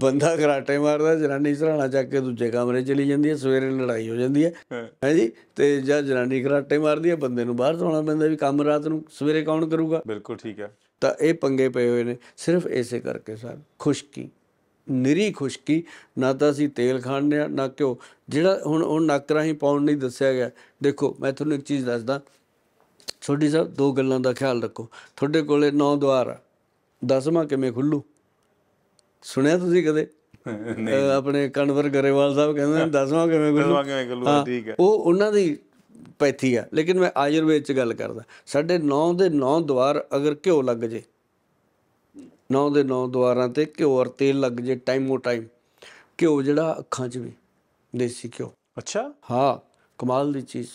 ਬੰਦਾ ਖਰਾਟੇ ਮਾਰਦਾ ਜਨਾਨੀ ਸਰਾਣਾ ਚੱਕ ਕੇ ਦੂਜੇ ਕਮਰੇ ਚਲੀ ਜਾਂਦੀ ਹੈ ਸਵੇਰੇ ਲੜਾਈ ਹੋ ਜਾਂਦੀ ਹੈ ਹੈ ਜੀ ਤੇ ਜਦ ਜਨਾਨੀ ਖਰਾਟੇ ਮਾਰਦੀ ਹੈ ਬੰਦੇ ਨੂੰ ਬਾਹਰ ਸੌਣਾ ਪੈਂਦਾ ਵੀ ਕੰਮ ਰਾਤ ਨੂੰ ਸਵੇਰੇ ਕੌਣ ਕਰੂਗਾ ਬਿਲਕੁਲ ਠੀਕ ਹੈ ਤਾਂ ਇਹ ਪੰਗੇ ਪਏ ਹੋਏ ਨੇ ਸਿਰਫ ਐਸੇ ਕਰਕੇ ਸਰ ਖੁਸ਼ਕੀ ਨਿਰੀ ਖੁਸ਼ਕੀ ਨਾ ਤਾਂ ਅਸੀਂ ਤੇਲ ਖਾਣਦੇ ਆ ਨਾ ਕਿਉਂ ਜਿਹੜਾ ਹੁਣ ਉਹ ਨੱਕ ਰਾਹੀਂ ਪਾਉਣ ਨਹੀਂ ਦੱਸਿਆ ਗਿਆ ਦੇਖੋ ਮੈਂ ਤੁਹਾਨੂੰ ਇੱਕ ਚੀਜ਼ ਦੱਸਦਾ ਛੋਟੀ ਸਾਹਿਬ ਦੋ ਗੱਲਾਂ ਦਾ ਖਿਆਲ ਰੱਖੋ ਤੁਹਾਡੇ ਕੋਲੇ ਨੌ ਦਵਾਰ ਆ ਦਸਵਾਂ ਕਿਵੇਂ ਖੁੱਲੂ ਸੁਣਿਆ ਤੁਸੀਂ ਕਦੇ ਆਪਣੇ ਕਨਵਰ ਗਰੇਵਾਲ ਸਾਹਿਬ ਕਹਿੰਦੇ ਨੇ ਦਸਵਾਂ ਕਿਵੇਂ ਖੁੱਲੂ ਦਸਵਾਂ ਕਿਵੇਂ ਖੁੱਲੂ ਠੀਕ ਹੈ ਉਹ ਉਹਨਾਂ ਦੀ ਪੈਥੀ ਆ ਲੇਕਿਨ ਮੈਂ ਆਯੁਰਵੇਦ ਚ ਗੱਲ ਕਰਦਾ ਸਾਡੇ 9 ਦੇ 9 ਦਵਾਰ ਅਗਰ ਘਿਓ ਲੱਗ ਜੇ 9 ਦੇ 9 ਦਵਾਰਾਂ ਤੇ ਘਿਓ ਔਰ ਤੇਲ ਲੱਗ ਜੇ ਟਾਈਮ ਟਾਈਮੋ ਟਾਈਮ ਘਿਓ ਜਿਹੜਾ ਅੱਖਾਂ 'ਚ ਵੀ ਦੇਸੀ ਘਿਓ ਅੱਛਾ ਹਾਂ ਕਮਾਲ ਦੀ ਚੀਜ਼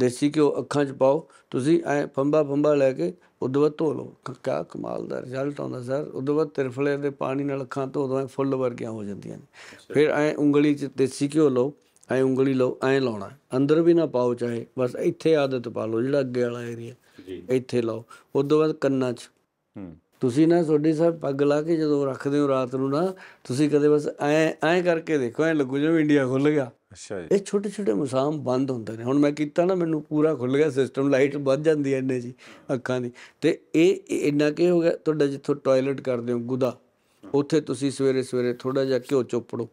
ਦੇਸੀ ਘਿਓ ਅੱਖਾਂ 'ਚ ਪਾਓ ਤੁਸੀਂ ਐ ਫੰਬਾ ਫੰਬਾ ਲੈ ਕੇ ਉਦੋਂ ਬਾਅਦ ਧੋ ਲਓ ਕਿਆ ਕਮਾਲ ਦਾ ਰਿਜ਼ਲਟ ਆਉਂਦਾ ਸਰ ਉਦੋਂ ਬਾਅਦ ਤਿਰਫਲੇ ਦੇ ਪਾਣੀ ਨਾਲ ਅੱਖਾਂ ਧੋ ਦੋ ਐ ਫੁੱਲ ਵਰਗੀਆਂ ਹੋ ਜਾਂਦੀਆਂ ਨੇ ਫਿਰ ਐ ਉਂਗਲੀ 'ਚ ਦੇਸੀ ਘਿਓ ਲਓ ਐ ਉਂਗਲੀ ਲਓ ਐ ਲਾਉਣਾ ਅੰਦਰ ਵੀ ਨਾ ਪਾਓ ਚਾਹੇ ਬਸ ਇੱਥੇ ਆਦਤ ਪਾ ਲਓ ਜਿਹੜਾ ਅੱਗੇ ਵਾਲਾ ਏਰੀਆ ਇੱਥੇ ਲਾਓ ਉਦੋਂ ਬਾਅਦ ਕੰਨਾਂ 'ਚ ਹੂੰ ਤੁਸੀਂ ਨਾ ਸੋਡੀ ਸਾਹਿਬ ਪੱਗ ਲਾ ਕੇ ਜਦੋਂ ਰੱਖਦੇ ਹੋ ਰਾਤ ਨੂੰ ਨਾ ਤੁਸੀਂ ਕਦੇ ਬਸ ਐ ਐ ਕਰਕੇ ਦੇਖੋ ਐ ਲੱਗੂ ਜਿਵੇਂ ਇੰਡੀਆ ਖੁੱਲ ਗਿਆ ਅੱਛਾ ਜੀ ਇਹ ਛੋਟੇ ਛੋਟੇ ਮਸਾਮ ਬੰਦ ਹੁੰਦੇ ਨੇ ਹੁਣ ਮੈਂ ਕੀਤਾ ਨਾ ਮੈਨੂੰ ਪੂਰਾ ਖੁੱਲ ਗਿਆ ਸਿਸਟਮ ਲਾਈਟ ਵੱਧ ਜਾਂਦੀ ਐ ਇੰਨੇ ਜੀ ਅੱਖਾਂ ਦੀ ਤੇ ਇਹ ਇੰਨਾ ਕੀ ਹੋ ਗਿਆ ਤੁਹਾਡਾ ਜਿੱਥੋਂ ਟਾਇਲਟ ਕਰਦੇ ਹੋ ਗੁਦਾ ਉੱਥੇ ਤੁਸੀਂ ਸਵੇਰੇ ਸਵੇਰੇ ਥੋੜਾ ਜਿਹਾ ਘਿਓ ਚੋਪੜੋ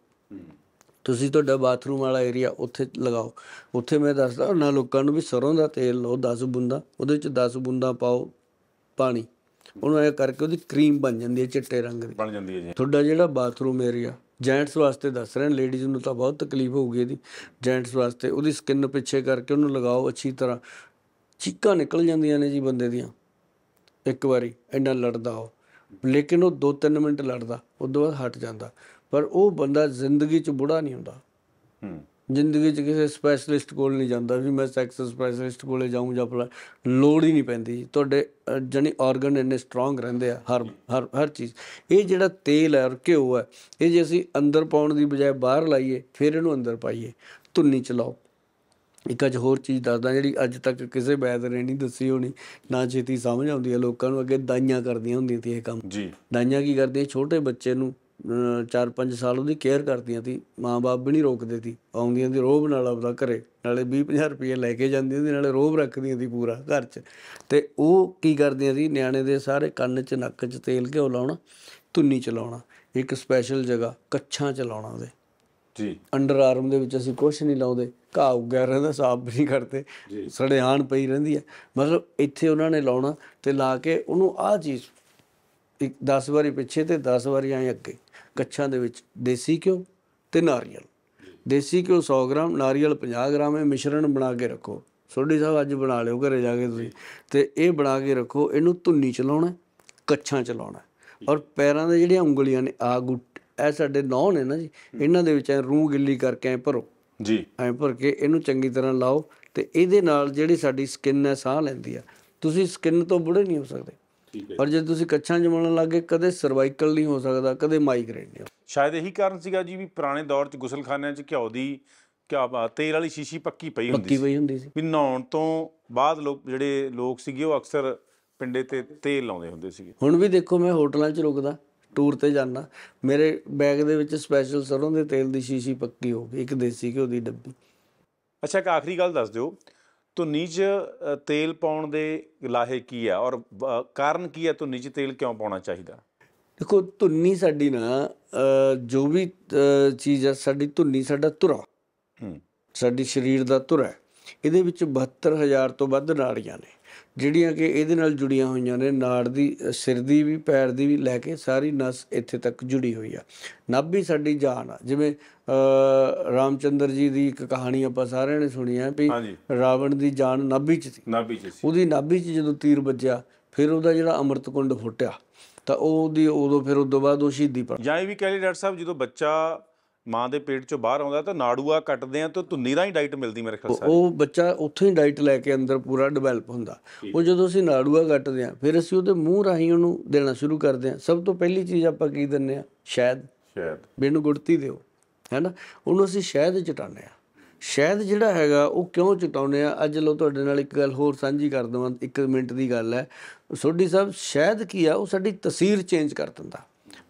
ਤੁਸੀਂ ਤੁਹਾਡਾ ਬਾਥਰੂਮ ਵਾਲਾ ਏਰੀਆ ਉੱਥੇ ਲਗਾਓ ਉੱਥੇ ਮੈਂ ਦੱਸਦਾ ਉਹਨਾਂ ਲੋਕਾਂ ਨੂੰ ਵੀ ਸਰੋਂ ਦਾ ਤੇਲ ਲਓ 10 ਬੁੰਦਾ ਉਹਦੇ ਵਿੱਚ 10 ਬੁੰਦਾ ਪਾਓ ਪਾਣੀ ਉਹਨੂੰ ਐ ਕਰਕੇ ਉਹਦੀ ਕਰੀਮ ਬਣ ਜਾਂਦੀ ਹੈ ਚਿੱਟੇ ਰੰਗ ਦੀ ਬਣ ਜਾਂਦੀ ਹੈ ਜੀ ਤੁਹਾਡਾ ਜਿਹੜਾ ਬਾਥਰੂਮ ਏਰੀਆ ਜੈਂਟਸ ਵਾਸਤੇ ਦੱਸ ਰਹੇ ਲੇਡੀਜ਼ ਨੂੰ ਤਾਂ ਬਹੁਤ ਤਕਲੀਫ ਹੋਊਗੀ ਇਹਦੀ ਜੈਂਟਸ ਵਾਸਤੇ ਉਹਦੀ ਸਕਿਨ ਪਿੱਛੇ ਕਰਕੇ ਉਹਨੂੰ ਲਗਾਓ ਅੱਛੀ ਤਰ੍ਹਾਂ ਚੀਕਾਂ ਨਿਕਲ ਜਾਂਦੀਆਂ ਨੇ ਜੀ ਬੰਦੇ ਦੀਆਂ ਇੱਕ ਵਾਰੀ ਇੰਨਾ ਲੜਦਾ ਉਹ ਲੇਕਿਨ ਉਹ 2-3 ਮਿੰਟ ਲੜਦਾ ਉਦੋਂ ਬਾਅਦ ਹਟ ਜਾਂਦਾ ਪਰ ਉਹ ਬੰਦਾ ਜ਼ਿੰਦਗੀ 'ਚ ਬੁੜਾ ਨਹੀਂ ਹੁੰਦਾ ਹੂੰ ਜ਼ਿੰਦਗੀ 'ਚ ਕਿਸੇ ਸਪੈਸ਼ਲਿਸਟ ਕੋਲ ਨਹੀਂ ਜਾਂਦਾ ਵੀ ਮੈਂ ਸੈਕਸ ਸਪੈਸ਼ਲਿਸਟ ਕੋਲੇ ਜਾਊਂ ਜਾਂ ਫਲਾ ਲੋੜ ਹੀ ਨਹੀਂ ਪੈਂਦੀ ਤੁਹਾਡੇ ਜਣੀ ਆਰਗਨ ਇੰਨੇ ਸਟਰੋਂਗ ਰਹਿੰਦੇ ਆ ਹਰ ਹਰ ਹਰ ਚੀਜ਼ ਇਹ ਜਿਹੜਾ ਤੇਲ ਹੈ ਔਰ ਘਿਓ ਹੈ ਇਹ ਜੇ ਅਸੀਂ ਅੰਦਰ ਪਾਉਣ ਦੀ ਬਜਾਏ ਬਾਹਰ ਲਾਈਏ ਫਿਰ ਇਹਨੂੰ ਅੰਦਰ ਪਾਈਏ ਧੁੰਨੀ ਚਲਾਓ ਇੱਕ ਅਜ ਹੋਰ ਚੀਜ਼ ਦੱਸਦਾ ਜਿਹੜੀ ਅੱਜ ਤੱਕ ਕਿਸੇ ਵੈਦ ਨੇ ਨਹੀਂ ਦੱਸੀ ਹੋਣੀ ਨਾ ਛੇਤੀ ਸਮਝ ਆਉਂਦੀ ਹੈ ਲੋਕਾਂ ਨੂੰ ਅੱਗੇ ਦਾਈਆਂ ਕਰਦੀਆਂ ਹੁੰਦੀਆਂ ਸੀ ਇਹ ਕੰਮ ਜੀ ਦਾਈਆਂ ਕੀ ਕਰਦੀਆਂ ਛੋਟੇ ਬੱਚੇ ਨੂੰ 4-5 ਸਾਲ ਉਹਦੀ ਕੇਅਰ ਕਰਦੀਆਂ ਸੀ ਮਾਂ-ਬਾਪ ਵੀ ਨਹੀਂ ਰੋਕਦੇ ਸੀ ਆਉਂਦੀਆਂ ਦੀ ਰੋਬ ਨਾਲ ਆਪਦਾ ਘਰੇ ਨਾਲੇ 20-50 ਰੁਪਏ ਲੈ ਕੇ ਜਾਂਦੀਆਂ ਸੀ ਨਾਲੇ ਰੋਬ ਰੱਖਦੀਆਂ ਸੀ ਪੂਰਾ ਘਰ 'ਚ ਤੇ ਉਹ ਕੀ ਕਰਦੀਆਂ ਸੀ ਨਿਆਣੇ ਦੇ ਸਾਰੇ ਕੰਨ 'ਚ ਨੱਕ 'ਚ ਤੇਲ ਘਿਓ ਲਾਉਣਾ ਧੁੰਨੀ ਚਲਾਉਣਾ ਇੱਕ ਸਪੈਸ਼ਲ ਜਗ੍ਹਾ ਕੱਛਾਂ ਲਾਉਣਾ ਉਹਦੇ ਜੀ ਅੰਡਰ ਆਰਮ ਦੇ ਵਿੱਚ ਅਸੀਂ ਕੁਝ ਨਹੀਂ ਲਾਉਂਦੇ ਘਾਹ ਉੱਗਿਆ ਰਹਿੰਦਾ ਸਾਫ ਨਹੀਂ ਕਰਦੇ ਸੜਿਆਣ ਪਈ ਰਹਿੰਦੀ ਹੈ ਮਤਲਬ ਇੱਥੇ ਉਹਨਾਂ ਨੇ ਲਾਉਣਾ ਤੇ ਲਾ ਕੇ ਉਹਨੂੰ ਆਹ ਚੀਜ਼ ਇੱਕ 10 ਵਾਰੀ ਪਿੱਛੇ ਤੇ 10 ਵਾਰੀ ਆਏ ਅੱਗੇ ਕੱਛਾਂ ਦੇ ਵਿੱਚ ਦੇਸੀ ਘਿਓ ਤੇ ਨਾਰੀਅਲ ਦੇਸੀ ਘਿਓ 100 ਗ੍ਰਾਮ ਨਾਰੀਅਲ 50 ਗ੍ਰਾਮ ਇਹ ਮਿਸ਼ਰਣ ਬਣਾ ਕੇ ਰੱਖੋ ਸੋਢੀ ਸਾਹਿਬ ਅੱਜ ਬਣਾ ਲਿਓ ਘਰੇ ਜਾ ਕੇ ਤੁਸੀਂ ਤੇ ਇਹ ਬਣਾ ਕੇ ਰੱਖੋ ਇਹਨੂੰ ਧੁੰਨੀ ਚਲਾਉਣਾ ਕੱਛਾਂ ਚਲਾਉਣਾ ਔਰ ਪੈਰਾਂ ਦੇ ਜਿਹੜੀਆਂ ਉਂਗਲੀਆਂ ਨੇ ਆ ਗੁੱਟ ਇਹ ਸਾਡੇ ਨੌ ਨੇ ਨਾ ਜੀ ਇਹਨਾਂ ਦੇ ਵਿੱਚ ਐ ਰੂਹ ਗਿੱਲੀ ਕਰਕੇ ਐ ਭਰੋ ਜੀ ਐ ਭਰ ਕੇ ਇਹਨੂੰ ਚੰਗੀ ਤਰ੍ਹਾਂ ਲਾਓ ਤੇ ਇਹਦੇ ਨਾਲ ਜਿਹੜੀ ਸਾਡੀ ਸਕਿਨ ਹੈ ਸਾਹ ਲੈਂਦੀ ਆ ਤੁਸੀਂ ਸਕਿਨ ਤੋਂ ਬੁੜੇ ਨਹੀਂ ਹੋ ਸਕਦੇ ਪਰ ਜੇ ਤੁਸੀਂ ਕੱਛਾਂ ਜਮਣ ਲੱਗੇ ਕਦੇ ਸਰਵਾਈਕਲ ਨਹੀਂ ਹੋ ਸਕਦਾ ਕਦੇ ਮਾਈਗ੍ਰੇਨ ਨਹੀਂ ਸ਼ਾਇਦ
ਇਹੀ ਕਾਰਨ ਸੀਗਾ ਜੀ ਵੀ ਪੁਰਾਣੇ ਦੌਰ 'ਚ ਗੁਸਲਖਾਨਿਆਂ 'ਚ ਘਿਓ ਦੀ ਕਿਆ ਤੇਲ ਵਾਲੀ ਸ਼ੀਸ਼ੀ ਪੱਕੀ ਪਈ
ਹੁੰਦੀ ਸੀ ਪੱਕੀ ਪਈ ਹੁੰਦੀ ਸੀ
ਵੀ ਨਹਾਉਣ ਤੋਂ ਬਾਅਦ ਲੋਕ ਜਿਹੜੇ ਲੋਕ ਸੀਗੇ ਉਹ ਅਕਸਰ ਪਿੰਡੇ ਤੇ ਤੇਲ ਲਾਉਂਦੇ ਹੁੰਦੇ ਸੀਗੇ
ਹੁਣ ਵੀ ਦੇਖੋ ਮੈਂ ਹੋਟਲਾਂ 'ਚ ਰੁਕਦਾ ਟੂਰ ਤੇ ਜਾਂਦਾ ਮੇਰੇ ਬੈਗ ਦੇ ਵਿੱਚ ਸਪੈਸ਼ਲ ਸਰੋਂ ਦੇ ਤੇਲ ਦੀ ਸ਼ੀਸ਼ੀ ਪੱਕੀ ਗਈ ਇੱਕ ਦੇਸੀ ਘਿਓ ਦੀ ਡੱਬੀ
ਅੱਛਾ ਇੱਕ ਆਖਰੀ ਗੱਲ ਦੱਸ ਦਿਓ ਧੁੰਨੀ 'ਚ ਤੇਲ ਪਾਉਣ ਦੇ ਲਾਹੇ ਕੀ ਆ ਔਰ ਕਾਰਨ ਕੀ ਆ ਧੁੰਨੀ 'ਚ ਤੇਲ ਕਿਉਂ ਪਾਉਣਾ ਚਾਹੀਦਾ
ਦੇਖੋ ਧੁੰਨੀ ਸਾਡੀ ਨਾ ਜੋ ਵੀ ਚੀਜ਼ ਆ ਸਾਡੀ ਧੁੰਨੀ ਸਾਡਾ ਧੁਰਾ ਹੂੰ ਸਾਡੀ ਸਰੀਰ ਦਾ ਧੁਰਾ ਹੈ ਇਹਦੇ ਵਿੱਚ 72000 ਤੋਂ ਵੱਧ ਨਾੜੀਆਂ ਨੇ ਜਿਹੜੀਆਂ ਕਿ ਇਹਦੇ ਨਾਲ ਜੁੜੀਆਂ ਹੋਈਆਂ ਨੇ ਨਾੜ ਦੀ ਸਿਰ ਦੀ ਵੀ ਪੈਰ ਦੀ ਵੀ ਲੈ ਕੇ ਸਾਰੀ ਨਸ ਇੱਥੇ ਤੱਕ ਜੁੜੀ ਹੋਈ ਆ ਨਾਭੀ ਸਾਡੀ ਜਾਨ ਆ ਜਿਵੇਂ ਰਾਮਚੰਦਰ ਜੀ ਦੀ ਇੱਕ ਕਹਾਣੀ ਆਪਾਂ ਸਾਰਿਆਂ ਨੇ ਸੁਣੀ ਆ ਵੀ ਰਾਵਣ ਦੀ ਜਾਨ ਨਾਭੀ ਚ ਸੀ ਨਾਭੀ ਚ ਸੀ ਉਹਦੀ ਨਾਭੀ ਚ ਜਦੋਂ ਤੀਰ ਵੱਜਿਆ ਫਿਰ ਉਹਦਾ ਜਿਹੜਾ ਅਮਰਤ ਕੁੰਡ ਫੁੱਟਿਆ ਤਾਂ ਉਹਦੀ ਉਦੋਂ ਫਿਰ ਤੋਂ ਬਾਅਦ ਉਹ ਸ਼ਹੀਦੀ ਪੜ
ਜਾਇ ਵੀ ਕਹਿ ਲਈ ਡਾਕਟਰ ਸਾਹਿਬ ਜਦੋਂ ਬੱਚਾ ਮਾਂ ਦੇ ਪੇਟ ਚੋਂ ਬਾਹਰ ਆਉਂਦਾ ਤਾਂ ਨਾੜੂਆ ਕੱਟਦੇ ਆ ਤਾਂ ਧੁੰਨੀ ਦਾ ਹੀ ਡਾਈਟ ਮਿਲਦੀ ਮੇਰੇ ਖਿਆਲ ਸਾਰੀ
ਉਹ ਬੱਚਾ ਉੱਥੋਂ ਹੀ ਡਾਈਟ ਲੈ ਕੇ ਅੰਦਰ ਪੂਰਾ ਡਿਵੈਲਪ ਹੁੰਦਾ ਉਹ ਜਦੋਂ ਅਸੀਂ ਨਾੜੂਆ ਕੱਟਦੇ ਆ ਫਿਰ ਅਸੀਂ ਉਹਦੇ ਮੂੰਹ ਰਾਹੀਂ ਉਹਨੂੰ ਦੇਣਾ ਸ਼ੁਰੂ ਕਰਦੇ ਆ ਸਭ ਤੋਂ ਪਹਿਲੀ ਚੀਜ਼ ਆਪਾਂ ਕੀ ਦਿੰਨੇ ਆ ਸ਼ਾਇਦ ਸ਼ਾਇਦ ਮੈਨੂੰ ਗੁੜਤੀ ਦਿਓ ਹੈਨਾ ਉਹਨੂੰ ਅਸੀਂ ਸ਼ਾਇਦ ਚਟਾਉਂਦੇ ਆ ਸ਼ਾਇਦ ਜਿਹੜਾ ਹੈਗਾ ਉਹ ਕਿਉਂ ਚਟਾਉਂਦੇ ਆ ਅੱਜ ਲੋ ਤੁਹਾਡੇ ਨਾਲ ਇੱਕ ਗੱਲ ਹੋਰ ਸਾਂਝੀ ਕਰ ਦਵਾਂ ਇੱਕ ਮਿੰਟ ਦੀ ਗੱਲ ਹੈ ਸੋਢੀ ਸਾਹਿਬ ਸ਼ਾਇਦ ਕੀ ਆ ਉਹ ਸਾਡੀ ਤਸਵੀਰ ਚੇਂਜ ਕਰ ਦਿੰਦਾ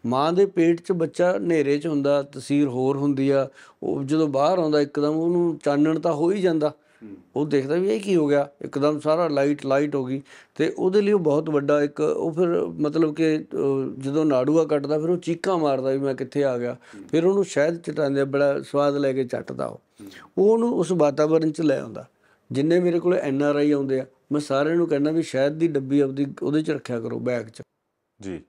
ਮਾਂ ਦੇ ਪੇਟ 'ਚ ਬੱਚਾ ਹਨੇਰੇ 'ਚ ਹੁੰਦਾ ਤਸਵੀਰ ਹੋਰ ਹੁੰਦੀ ਆ ਉਹ ਜਦੋਂ ਬਾਹਰ ਆਉਂਦਾ ਇੱਕਦਮ ਉਹਨੂੰ ਚਾਨਣ ਤਾਂ ਹੋ ਹੀ ਜਾਂਦਾ ਉਹ ਦੇਖਦਾ ਵੀ ਇਹ ਕੀ ਹੋ ਗਿਆ ਇੱਕਦਮ ਸਾਰਾ ਲਾਈਟ ਲਾਈਟ ਹੋ ਗਈ ਤੇ ਉਹਦੇ ਲਈ ਉਹ ਬਹੁਤ ਵੱਡਾ ਇੱਕ ਉਹ ਫਿਰ ਮਤਲਬ ਕਿ ਜਦੋਂ ਨਾੜੂਆ ਕੱਟਦਾ ਫਿਰ ਉਹ ਚੀਕਾਂ ਮਾਰਦਾ ਵੀ ਮੈਂ ਕਿੱਥੇ ਆ ਗਿਆ ਫਿਰ ਉਹਨੂੰ ਸ਼ਾਇਦ ਚਟਾਉਂਦੇ ਬੜਾ ਸਵਾਦ ਲੈ ਕੇ ਚੱਟਦਾ ਉਹ ਉਹਨੂੰ ਉਸ ਵਾਤਾਵਰਣ 'ਚ ਲੈ ਆਉਂਦਾ ਜਿੰਨੇ ਮੇਰੇ ਕੋਲ ਐਨ ਆਰ ਆਈ ਆਉਂਦੇ ਆ ਮੈਂ ਸਾਰਿਆਂ ਨੂੰ ਕਹਿੰਦਾ ਵੀ ਸ਼ਾਇਦ ਦੀ ਡੱਬੀ ਆਪਦੀ ਉਹਦੇ 'ਚ ਰੱਖਿਆ ਕਰੋ ਬੈਗ 'ਚ ਜੀ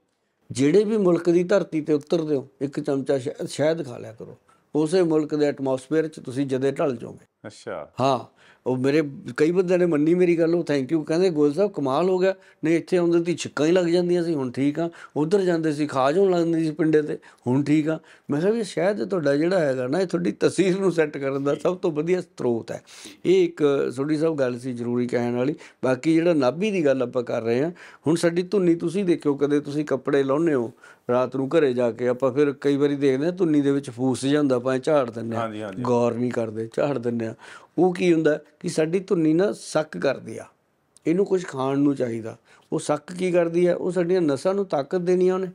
ਜਿਹੜੇ ਵੀ ਮੁਲਕ ਦੀ ਧਰਤੀ ਤੇ ਉਤਰਦੇ ਹੋ ਇੱਕ ਚਮਚਾ ਸ਼ਹਿਦ ਖਾ ਲਿਆ ਕਰੋ ਉਸੇ ਮੁਲਕ ਦੇ ਐਟਮੋਸਫੇਅਰ 'ਚ ਤੁਸੀਂ ਜਦੇ ਢਲ ਜਾਓਗੇ ਅੱਛਾ ਹਾਂ ਉਹ ਮੇਰੇ ਕਈ ਬੰਦਿਆਂ ਨੇ ਮੰਨੀ ਮੇਰੀ ਗੱਲ ਉਹ ਥੈਂਕ ਯੂ ਕਹਿੰਦੇ ਗੋਲ ਸਾਹਿਬ ਕਮਾਲ ਹੋ ਗਿਆ ਨਹੀਂ ਇੱਥੇ ਆਉਂਦੇ ਤੀ ਛਿੱਕਾਂ ਹੀ ਲੱਗ ਜਾਂਦੀਆਂ ਸੀ ਹੁਣ ਠੀਕ ਆ ਉਧਰ ਜਾਂਦੇ ਸੀ ਖਾਜ ਹੋਣ ਲੱਗਦੀ ਸੀ ਪਿੰਡੇ ਤੇ ਹੁਣ ਠੀਕ ਆ ਮੈਂ ਕਿਹਾ ਵੀ ਸ਼ਾਇਦ ਤੁਹਾਡਾ ਜਿਹੜਾ ਹੈਗਾ ਨਾ ਇਹ ਤੁਹਾਡੀ ਤਸਵੀਰ ਨੂੰ ਸੈੱਟ ਕਰਨ ਦਾ ਸਭ ਤੋਂ ਵਧੀਆ ਸਰੋਤ ਹੈ ਇਹ ਇੱਕ ਸੋਢੀ ਸਾਹਿਬ ਗੱਲ ਸੀ ਜ਼ਰੂਰੀ ਕਹਿਣ ਵਾਲੀ ਬਾਕੀ ਜਿਹੜਾ ਨਾਭੀ ਦੀ ਗੱਲ ਆਪਾਂ ਕਰ ਰਹੇ ਹਾਂ ਹੁਣ ਸਾਡੀ ਧੁੰਨੀ ਤੁਸੀਂ ਦੇਖਿਓ ਕਦੇ ਤੁਸੀਂ ਕੱਪੜੇ ਲਾਉਨੇ ਹੋ ਰਾਤ ਨੂੰ ਘਰੇ ਜਾ ਕੇ ਆਪਾਂ ਫਿਰ ਕਈ ਵਾਰੀ ਦੇਖਦੇ ਆ ਤੁੰਨੀ ਦੇ ਵਿੱਚ ਫੂਸ ਜਾਂਦਾ ਪਾਏ ਝਾੜ ਦਿੰਨੇ ਆ ਗੌਰ ਨਹੀਂ ਕਰਦੇ ਝਾੜ ਦਿੰਨੇ ਆ ਉਹ ਕੀ ਹੁੰਦਾ ਕਿ ਸਾਡੀ ਤੁੰਨੀ ਨਾ ਸੱਕ ਕਰਦੀ ਆ ਇਹਨੂੰ ਕੁਝ ਖਾਣ ਨੂੰ ਚਾਹੀਦਾ ਉਹ ਸੱਕ ਕੀ ਕਰਦੀ ਆ ਉਹ ਸਾਡੀਆਂ ਨਸਾਂ ਨੂੰ ਤਾਕਤ ਦੇਣੀ ਆ ਉਹਨੇ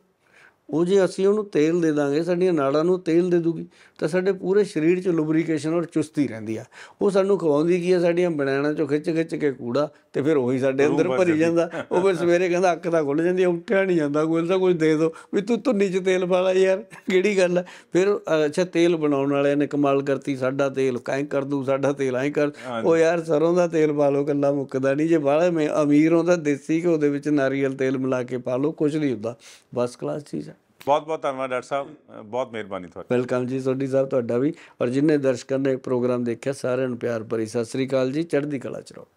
ਉਹ ਜੇ ਅਸੀਂ ਉਹਨੂੰ ਤੇਲ ਦੇ ਦਾਂਗੇ ਸਾਡੀਆਂ ਨਾੜਾਂ ਨੂੰ ਤੇਲ ਦੇ ਦੂਗੀ ਤਾਂ ਸਾਡੇ ਪੂਰੇ ਸਰੀਰ 'ਚ ਲੁਬਰੀਕੇਸ਼ਨ ਔਰ ਚੁਸਤੀ ਰਹਿੰਦੀ ਆ ਉਹ ਸਾਨੂੰ ਖਵਾਉਂਦੀ ਕੀ ਆ ਸਾਡੀਆਂ ਬਣਾਣਾ 'ਚੋਂ ਖਿੱਚ ਖਿੱਚ ਕੇ ਕੂੜਾ ਤੇ ਫਿਰ ਉਹੀ ਸਾਡੇ ਅੰਦਰ ਭਰੀ ਜਾਂਦਾ ਉਹ ਫਿਰ ਸਵੇਰੇ ਕਹਿੰਦਾ ਅੱਖ ਤਾਂ ਖੁੱਲ ਜਾਂਦੀ ਉੱਠਿਆ ਨਹੀਂ ਜਾਂਦਾ ਕੋਈ ਤਾਂ ਕੁਝ ਦੇ ਦੋ ਵੀ ਤੂੰ ਧੁੰਨੀ 'ਚ ਤੇਲ ਪਾ ਲੈ ਯਾਰ ਕਿਹੜੀ ਗੱਲ ਆ ਫਿਰ ਅੱਛਾ ਤੇਲ ਬਣਾਉਣ ਵਾਲਿਆਂ ਨੇ ਕਮਾਲ ਕਰਤੀ ਸਾਡਾ ਤੇਲ ਕਾਇ ਕਰ ਦੂ ਸਾਡਾ ਤੇਲ ਐਂ ਕਰ ਉਹ ਯਾਰ ਸਰੋਂ ਦਾ ਤੇਲ ਪਾ ਲੋ ਕੱਲਾ ਮੁੱਕਦਾ ਨਹੀਂ ਜੇ ਬਾਹਲੇ ਮੈਂ ਅਮੀਰ ਹੁੰਦਾ ਦੇਸੀ ਘਿਓ ਦੇ ਵਿੱਚ ਨਾਰੀਅਲ ਤੇਲ ਮਿਲਾ ਕੇ ਪਾ ਲੋ ਕੁਝ ਨਹੀਂ ਹੁੰਦਾ ਬਸ ਕਲਾਸ ਚੀਜ਼
ਬਹੁਤ ਬਹੁਤ ਧੰਨਵਾਦ ਡਾਕਟਰ ਸਾਹਿਬ ਬਹੁਤ ਮਿਹਰਬਾਨੀ
ਤੁਹਾਡੀ ਵੈਲਕਮ ਜੀ ਸੋਢੀ ਸਾਹਿਬ ਤੁਹਾਡਾ ਵੀ ਔਰ ਜਿੰਨੇ ਦਰਸ਼ਕਾਂ ਨੇ ਪ੍ਰੋਗਰਾਮ ਦੇਖਿਆ ਸਾਰਿਆਂ ਨੂੰ ਪਿਆਰ ਭਰੀ ਸਤਿ ਸ੍ਰੀ ਅਕਾਲ ਜੀ ਚੜ੍ਹਦੀ ਕਲਾ ਚ ਰਹੋ